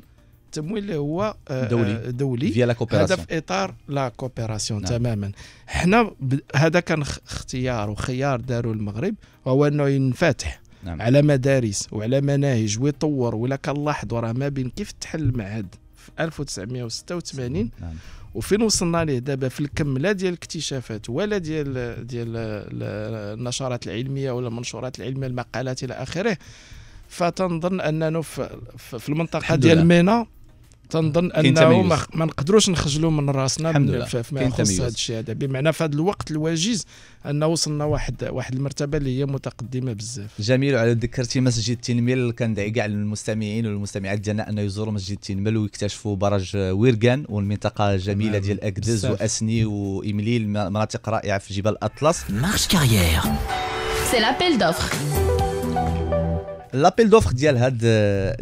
التمويل اللي هو آه، دولي آه، دولي فيا هذا في اطار لا كوبيراسيون نعم. تماما حنا هذا كان اختيار وخيار داروا المغرب هو انه ينفتح نعم. على مدارس وعلى مناهج ويطور ولا كنلاحظوا راه ما بين كيف تحل المعهد في 1986 نعم. وفين وصلنا ليه دابا في الكم لا ديال الاكتشافات ولا ديال ديال النشرات العلميه ولا المنشورات العلميه المقالات الى اخره فتنظن اننا في, في المنطقه ديال مينا تنظن انه ما نقدروش نخجلوا من راسنا الحمد لله. فيما يخص هذا الشيء هذا بمعنى في هذا الوقت الوجيز انه وصلنا واحد واحد المرتبه اللي هي متقدمه بزاف جميل وعلى ذكرتي مسجد تنمل كندعي كاع المستمعين والمستمعات ديالنا انه يزوروا مسجد تنمل ويكتشفوا برج ويرغان والمنطقه الجميله نعم. ديال اكدز واسني وامليل مناطق رائعه في جبال الاطلس مارش كارير سي لابيل دوفر لابيل دوفر ديال هاد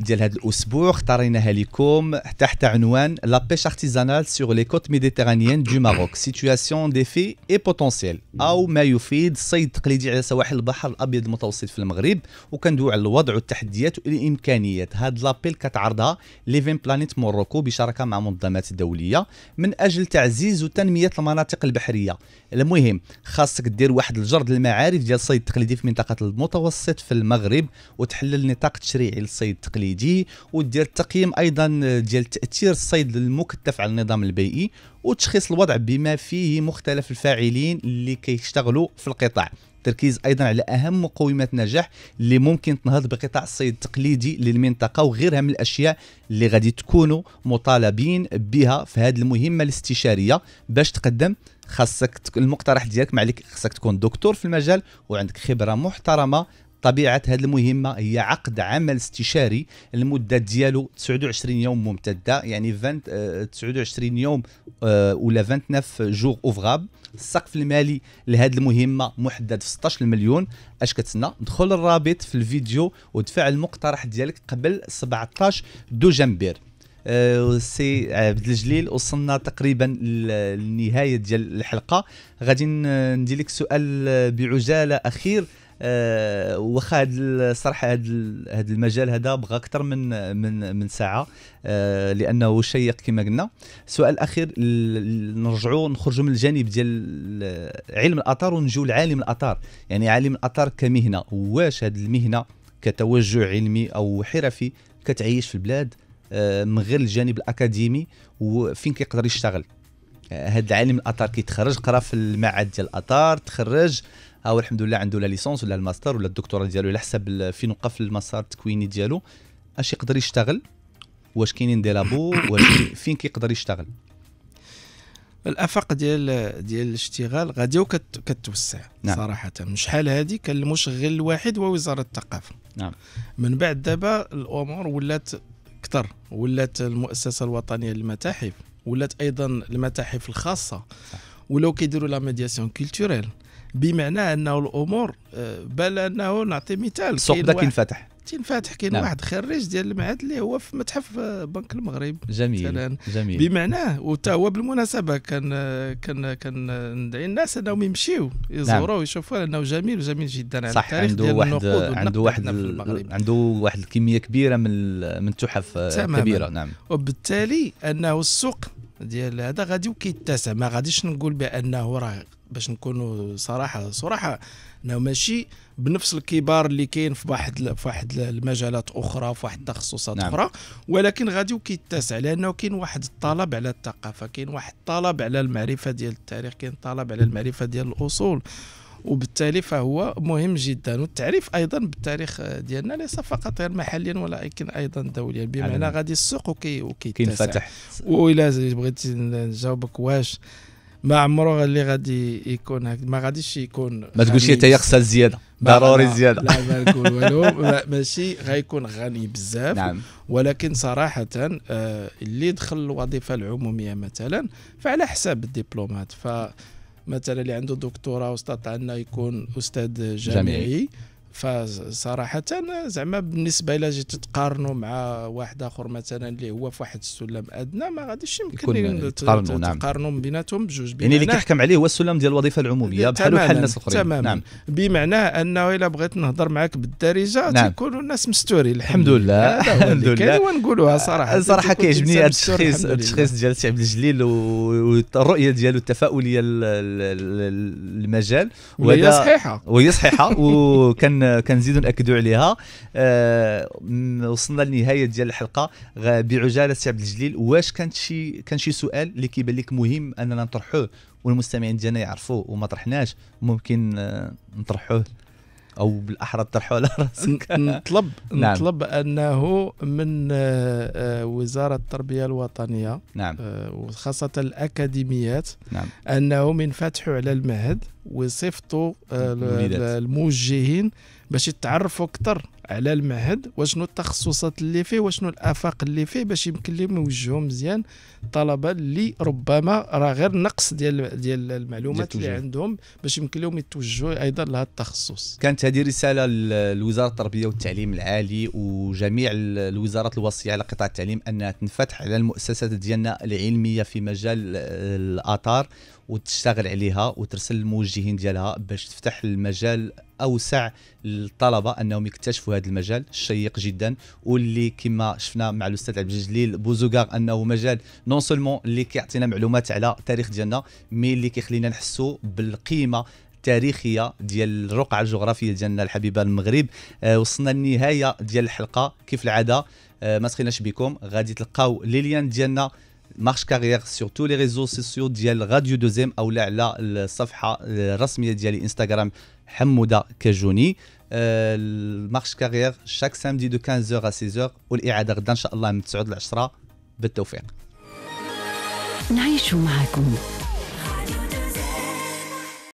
ديال هاد الاسبوع اختاريناها لكم تحت عنوان لا بيش ارتيزانال سور لي كوت ميديترانيان دو ماروك سيتوياسيون ديفي اي بوتونسييل او ما يفيد الصيد التقليدي على سواحل البحر الابيض المتوسط في المغرب وكندوي على الوضع والتحديات والامكانيات هاد لابيل كتعرضها ليفين بلانيت موروكو بشراكه مع منظمات دوليه من اجل تعزيز وتنميه المناطق البحريه المهم خاصك دير واحد الجرد المعارف ديال الصيد التقليدي في منطقه المتوسط في المغرب وتحقق تحلل نطاق تشريعي للصيد التقليدي ودير تقييم ايضا ديال تاثير الصيد المكثف على النظام البيئي وتشخيص الوضع بما فيه مختلف الفاعلين اللي كيشتغلوا في القطاع التركيز ايضا على اهم مقومات نجاح اللي ممكن تنهض بقطاع الصيد التقليدي للمنطقه وغيرها من الاشياء اللي غادي تكونوا مطالبين بها في هذه المهمه الاستشاريه باش تقدم خاصك المقترح ديالك ما عليك خاصك تكون دكتور في المجال وعندك خبره محترمه طبيعه هذه المهمه هي عقد عمل استشاري المده ديالو 29 يوم ممتده يعني 20 29 آه، يوم آه، ولا 29 جور اوفغاب السقف المالي لهذه المهمه محدد في 16 مليون اش كتسنى دخل الرابط في الفيديو ودفع المقترح ديالك قبل 17 دجنبير آه، سي عبد الجليل وصلنا تقريبا للنهايه ديال الحلقه غادي ندير لك سؤال بعجاله اخير آه، واخا هاد الصراحه هاد هاد المجال هذا بغى اكثر من من من ساعه أه لانه شيق كما قلنا السؤال الاخير نرجعوا نخرجوا من الجانب ديال علم الاثار ونجيو لعالم الاثار يعني عالم الاثار كمهنه واش هاد المهنه كتوجه علمي او حرفي كتعيش في البلاد آه، من غير الجانب الاكاديمي وفين كيقدر يشتغل آه، هاد العالم الاثار كيتخرج قرا في المعهد ديال الاثار تخرج ها هو الحمد لله عنده لا ليسونس ولا الماستر ولا الدكتوراه ديالو على حسب فين وقف المسار التكويني ديالو اش يقدر يشتغل واش كاينين دي لابو واش فين كيقدر يشتغل الافاق ديال ديال الاشتغال غادي وكتوسع نعم. صراحه من شحال هذه كان المشغل الواحد هو وزاره الثقافه نعم من بعد دابا الامور ولات اكثر ولات المؤسسه الوطنيه للمتاحف ولات ايضا المتاحف الخاصه صح. نعم. ولو كيديروا لا ميدياسيون كولتوريل بمعنى انه الامور آه، بل انه نعطي مثال السوق بدا كينفتح تنفتح كاين نعم. واحد خريج ديال المعهد اللي هو في متحف آه، بنك المغرب جميل مثلا جميل بمعنى وتا هو بالمناسبه كان آه، كان كان ندعي الناس انهم يمشيو يزوروه نعم. ويشوفوا انه جميل وجميل جدا على صح التاريخ عنده ديال واحد عنده واحد عنده واحد الكميه كبيره من من التحف كبيره نعم وبالتالي انه السوق ديال هذا غادي وكيتسع ما غاديش نقول بانه راه باش نكونوا صراحه صراحه انه ماشي بنفس الكبار اللي كاين في واحد في واحد المجالات اخرى في واحد التخصصات نعم. اخرى ولكن غادي وكيتسع لانه كاين واحد الطلب على الثقافه كاين واحد الطلب على المعرفه ديال التاريخ كاين طلب على المعرفه ديال الاصول وبالتالي فهو مهم جدا والتعريف ايضا بالتاريخ ديالنا ليس فقط غير محليا ولكن ايضا دوليا بمعنى غادي السوق وكي وكيتفتح والى بغيت نجاوبك واش ما عمره اللي غادي يكون هك ما غاديش يكون ما تقولش يخسر الزياده ضروري زياده لا ما نقول والو ماشي غيكون غني بزاف نعم. ولكن صراحه آه اللي دخل الوظيفه العموميه مثلا فعلى حساب الدبلومات ف مثلا اللي عنده دكتوراه واستطاع انه يكون استاذ جامعي, جميل. فصراحة زعما بالنسبة إلى جيت تقارنوا مع واحد آخر مثلا اللي هو في واحد السلم أدنى ما غاديش يمكن تقارنوا نعم تقارنوا بيناتهم بجوج يعني اللي كيحكم عليه هو السلم ديال الوظيفة العمومية بحال بحال الناس الأخرين تماما نعم بمعنى أنه إلا بغيت نهضر معك بالدارجة نعم. تيكونوا الناس مستورين الحمد لله الحمد لله ونقولوها صراحة آه، صراحة كيعجبني هذا التشخيص التشخيص ديال سي عبد الجليل والرؤية ديالو التفاؤلية للمجال وهي صحيحة وهي صحيحة وكان كنزيدو ناكدو عليها أه وصلنا لنهايه ديال الحلقه بعجاله سي عبد الجليل واش كانت شي كان شي سؤال اللي كيبان لك مهم اننا نطرحوه والمستمعين ديالنا يعرفوه وما طرحناش ممكن آه، نطرحوه او بالاحرى طرحوا على راسك نطلب نعم. نطلب انه من آه، آه، وزاره التربيه الوطنيه نعم. آه، وخاصه الاكاديميات نعم. انهم ينفتحوا على المهد ويصيفطوا الموجهين باش يتعرفوا اكثر على المعهد وشنو التخصصات اللي فيه وشنو الافاق اللي فيه باش يمكن لهم يوجهوا مزيان الطلبه اللي ربما راه غير نقص ديال ديال المعلومات اللي عندهم باش يمكن لهم يتوجهوا ايضا لهذا التخصص كانت هذه رساله لوزاره التربيه والتعليم العالي وجميع الوزارات الوصيه على قطاع التعليم انها تنفتح على المؤسسات ديالنا العلميه في مجال الاثار وتشتغل عليها وترسل الموجهين ديالها باش تفتح المجال اوسع للطلبه انهم يكتشفوا هذا المجال الشيق جدا واللي كما شفنا مع الاستاذ عبد الجليل بوزوغار انه مجال نون سولمون اللي كيعطينا معلومات على التاريخ ديالنا مي اللي كيخلينا نحسوا بالقيمه التاريخيه ديال الرقعه الجغرافيه ديالنا الحبيبه المغرب آه وصلنا للنهايه ديال الحلقه كيف العاده آه ما تخيناش بكم غادي تلقاو ليليان ديالنا مارش كارير سور تو لي ريزو سوسيو ديال راديو دوزيم او على الصفحه الرسميه ديالي انستغرام حموده كاجوني مارش كارير شاك سامدي دو 15 ا 16 والاعاده غدا ان شاء الله من 9 ل 10 بالتوفيق نعيش معكم